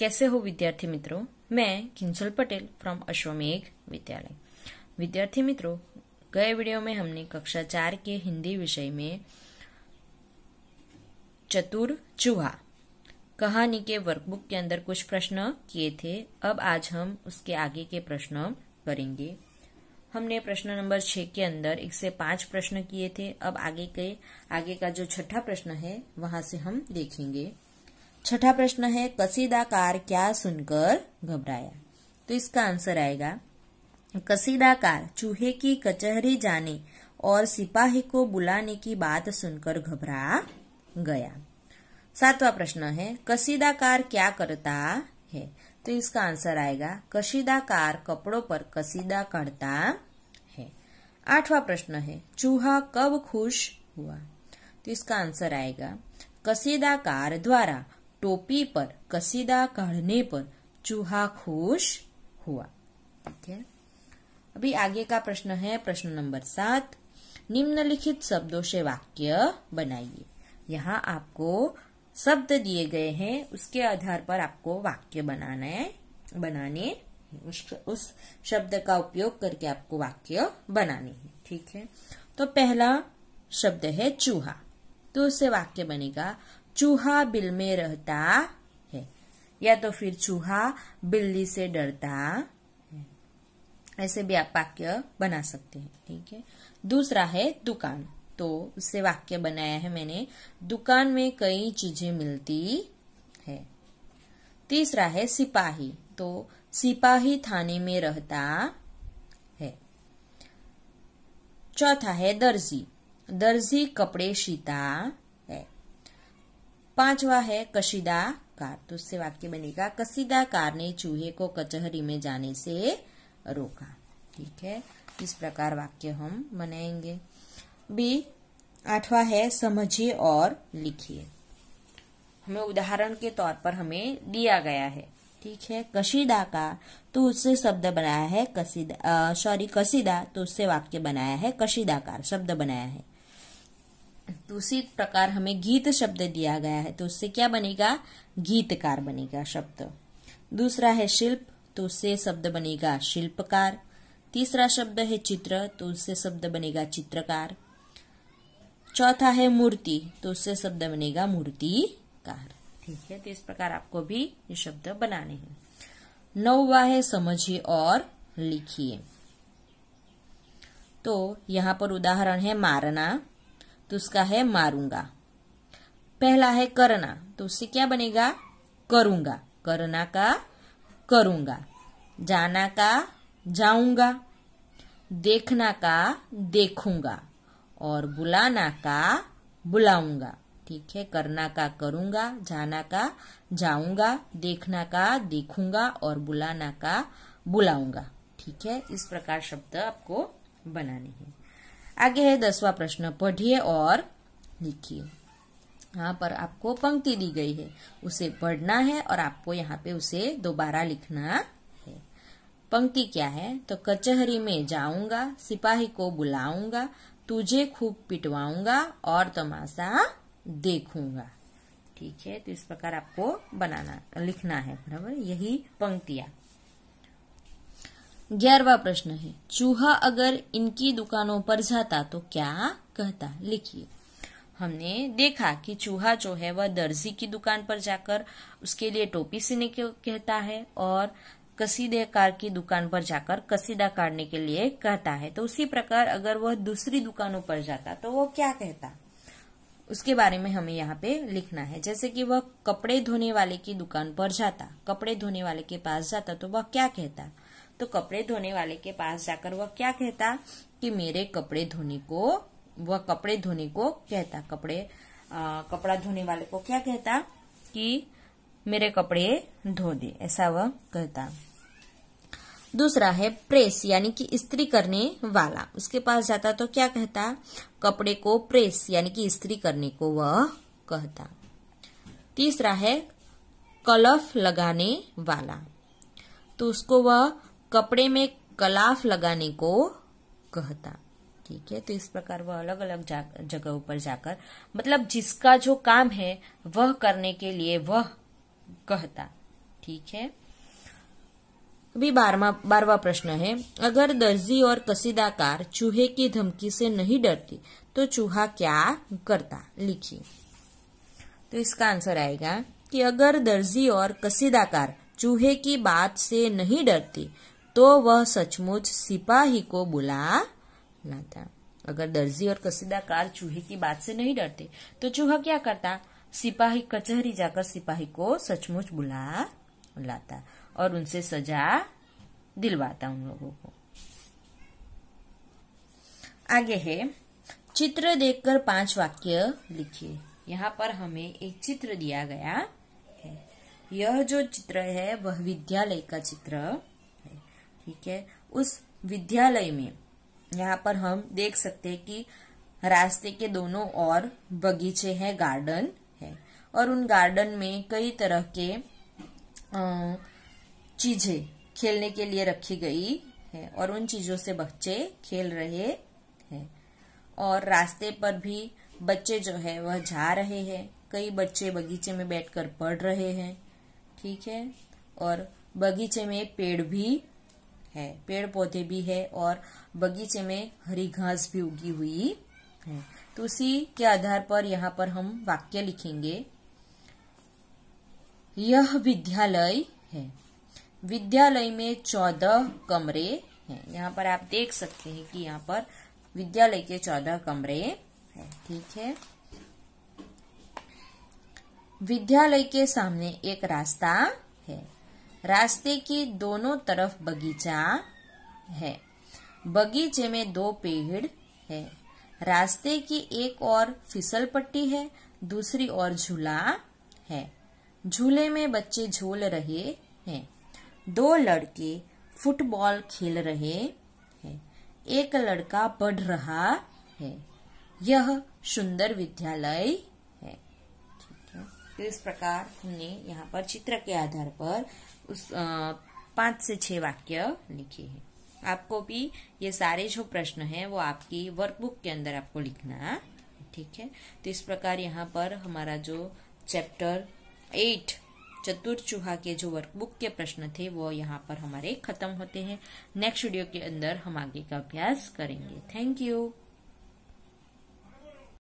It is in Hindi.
कैसे हो विद्यार्थी मित्रों मैं किंचल पटेल फ्रॉम अश्वमेघ विद्यालय विद्यार्थी मित्रों गए वीडियो में हमने कक्षा चार के हिंदी विषय में चतुर चूहा कहानी के वर्कबुक के अंदर कुछ प्रश्न किए थे अब आज हम उसके आगे के प्रश्न करेंगे हमने प्रश्न नंबर छह के अंदर एक से पांच प्रश्न किए थे अब आगे के आगे का जो छठा प्रश्न है वहां से हम देखेंगे छठा प्रश्न है कसीदाकार क्या सुनकर घबराया तो इसका आंसर आएगा कसीदाकार चूहे की कचहरी जाने और सिपाही को बुलाने की बात सुनकर घबरा गया सातवां प्रश्न है कसीदाकार क्या करता है तो इसका आंसर आएगा कसीदाकार कपड़ों पर कसीदा करता है आठवां प्रश्न है चूहा कब खुश हुआ तो इसका आंसर आएगा कसीदाकार द्वारा टोपी पर कसीदा काढ़ने पर चूहा खुश हुआ ठीक है अभी आगे का प्रश्न है प्रश्न नंबर सात निम्नलिखित शब्दों से वाक्य बनाइए यहाँ आपको शब्द दिए गए हैं उसके आधार पर आपको वाक्य बनाना है बनाने उस शब्द का उपयोग करके आपको वाक्य बनाने हैं ठीक है तो पहला शब्द है चूहा तो उससे वाक्य बनेगा चूहा बिल में रहता है या तो फिर चूहा बिल्ली से डरता है ऐसे भी आप वाक्य बना सकते हैं ठीक है दूसरा है दुकान तो उससे वाक्य बनाया है मैंने दुकान में कई चीजें मिलती है तीसरा है सिपाही तो सिपाही थाने में रहता है चौथा है दर्जी दर्जी कपड़े सीता पांचवा है कशीदा कार तो उससे वाक्य बनेगा कशीदा कार ने चूहे को कचहरी में जाने से रोका ठीक है इस प्रकार वाक्य हम बनाएंगे बी आठवा है समझिए और लिखिए हमें उदाहरण के तौर पर हमें दिया गया है ठीक है कशीदा का तो उससे शब्द बनाया है कसीदा सॉरी कसीदा तो उससे वाक्य बनाया है कशीदाकार शब्द बनाया है दूसरी प्रकार हमें गीत शब्द दिया गया है तो उससे क्या बनेगा गीतकार बनेगा शब्द दूसरा है शिल्प तो उससे शब्द बनेगा शिल्पकार तीसरा शब्द है चित्र तो उससे शब्द बनेगा चित्रकार चौथा है मूर्ति तो उससे शब्द बनेगा मूर्तिकार ठीक है तो इस प्रकार आपको भी ये शब्द बनाने हैं नौवा है समझिए और लिखिए तो यहां पर उदाहरण है मारना तो उसका है मारूंगा पहला है करना तो उससे क्या बनेगा करूंगा करना का करूंगा जाना का जाऊंगा देखना का देखूंगा और बुलाना का बुलाऊंगा ठीक है करना का करूंगा जाना का जाऊंगा देखना का देखूंगा और बुलाना का बुलाऊंगा ठीक है इस प्रकार शब्द आपको बनाने हैं आगे है दसवा प्रश्न पढ़िए और लिखिए यहाँ पर आपको पंक्ति दी गई है उसे पढ़ना है और आपको यहाँ पे उसे दोबारा लिखना है पंक्ति क्या है तो कचहरी में जाऊंगा सिपाही को बुलाऊंगा तुझे खूब पिटवाऊंगा और तमाशा देखूंगा ठीक है तो इस प्रकार आपको बनाना लिखना है बराबर यही पंक्तियां ग्यारहवा प्रश्न है चूहा अगर इनकी दुकानों पर जाता तो क्या कहता लिखिए हमने देखा कि चूहा जो है वह दर्जी की दुकान पर जाकर उसके लिए टोपी सीने के कहता है और कसीदेकार की दुकान पर जाकर कसीदा काटने के लिए कहता है तो उसी प्रकार अगर वह दूसरी दुकानों पर जाता तो वह क्या कहता उसके बारे में हमें यहाँ पे लिखना है जैसे कि वह कपड़े धोने वाले की दुकान पर जाता कपड़े धोने वाले के पास जाता तो वह क्या कहता तो कपड़े धोने वाले के पास जाकर वह क्या कहता कि मेरे कपड़े धोने को वह कपड़े धोने को कहता कपड़े आ, कपड़ा धोने वाले को क्या कहता कि मेरे कपड़े धो दे ऐसा वह कहता दूसरा है प्रेस यानी कि स्त्री करने वाला उसके पास जाता तो क्या कहता कपड़े को प्रेस यानी कि स्त्री करने को वह कहता तीसरा है कलफ लगाने वाला तो उसको वह कपड़े में कलाफ लगाने को कहता ठीक है तो इस प्रकार वह अलग अलग जगह पर जाकर मतलब जिसका जो काम है वह करने के लिए वह कहता ठीक है अभी बारवा बारवा प्रश्न है अगर दर्जी और कसीदाकार चूहे की धमकी से नहीं डरती तो चूहा क्या करता लिखिए तो इसका आंसर आएगा कि अगर दर्जी और कसीदाकार चूहे की बात से नहीं डरती तो वह सचमुच सिपाही को बुला लाता अगर दर्जी और कसीदाकार चूहे की बात से नहीं डरते तो चूहा क्या करता सिपाही कचहरी जाकर सिपाही को सचमुच बुला लाता और उनसे सजा दिलवाता उन लोगों को आगे है चित्र देखकर पांच वाक्य लिखिए यहाँ पर हमें एक चित्र दिया गया है यह जो चित्र है वह विद्यालय का चित्र ठीक है उस विद्यालय में यहाँ पर हम देख सकते हैं कि रास्ते के दोनों ओर बगीचे हैं गार्डन है और उन गार्डन में कई तरह के चीजें खेलने के लिए रखी गई है और उन चीजों से बच्चे खेल रहे हैं और रास्ते पर भी बच्चे जो है वह जा रहे हैं कई बच्चे बगीचे में बैठकर पढ़ रहे हैं ठीक है और बगीचे में पेड़ भी है पेड़ पौधे भी है और बगीचे में हरी घास भी उगी हुई है तो उसी के आधार पर यहाँ पर हम वाक्य लिखेंगे यह विद्यालय है विद्यालय में चौदह कमरे हैं यहाँ पर आप देख सकते हैं कि यहाँ पर विद्यालय के चौदह कमरे हैं ठीक है विद्यालय के सामने एक रास्ता है रास्ते की दोनों तरफ बगीचा है बगीचे में दो पेड़ है रास्ते की एक और फिसल पट्टी है दूसरी ओर झूला है झूले में बच्चे झूल रहे हैं दो लड़के फुटबॉल खेल रहे हैं एक लड़का पढ़ रहा है यह सुंदर विद्यालय तो इस प्रकार हमने यहाँ पर चित्र के आधार पर उस पांच से छह वाक्य लिखे हैं आपको भी ये सारे जो प्रश्न हैं वो आपकी वर्कबुक के अंदर आपको लिखना ठीक है तो इस प्रकार यहाँ पर हमारा जो चैप्टर एट चतुर्थ चूहा के जो वर्कबुक के प्रश्न थे वो यहाँ पर हमारे खत्म होते हैं नेक्स्ट वीडियो के अंदर हम आगे का अभ्यास करेंगे थैंक यू